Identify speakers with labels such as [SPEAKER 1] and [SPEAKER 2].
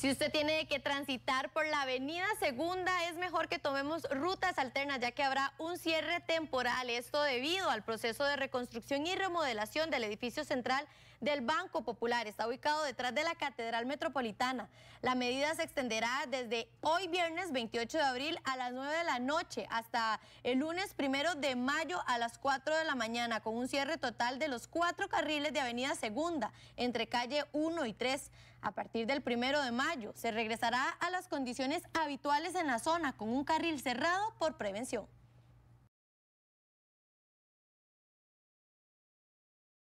[SPEAKER 1] Si usted tiene que transitar por la avenida Segunda, es mejor que tomemos rutas alternas, ya que habrá un cierre temporal. Esto debido al proceso de reconstrucción y remodelación del edificio central del Banco Popular. Está ubicado detrás de la Catedral Metropolitana. La medida se extenderá desde hoy viernes 28 de abril a las 9 de la noche hasta el lunes 1 de mayo a las 4 de la mañana con un cierre total de los cuatro carriles de Avenida Segunda entre calle 1 y 3 a partir del primero de mayo. Se regresará a las condiciones habituales en la zona con un carril cerrado por
[SPEAKER 2] prevención.